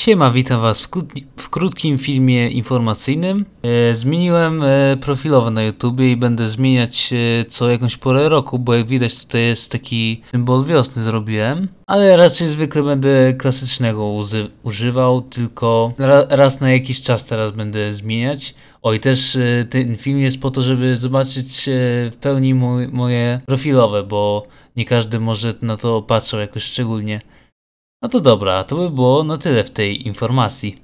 Siema, witam Was w, w krótkim filmie informacyjnym. E, zmieniłem e, profilowe na YouTubie i będę zmieniać e, co jakąś porę roku, bo jak widać tutaj jest taki symbol wiosny zrobiłem. Ale raczej zwykle będę klasycznego używał, tylko ra raz na jakiś czas teraz będę zmieniać. O i też e, ten film jest po to, żeby zobaczyć e, w pełni moje profilowe, bo nie każdy może na to patrzeć jakoś szczególnie. No to dobra, to by było na tyle w tej informacji.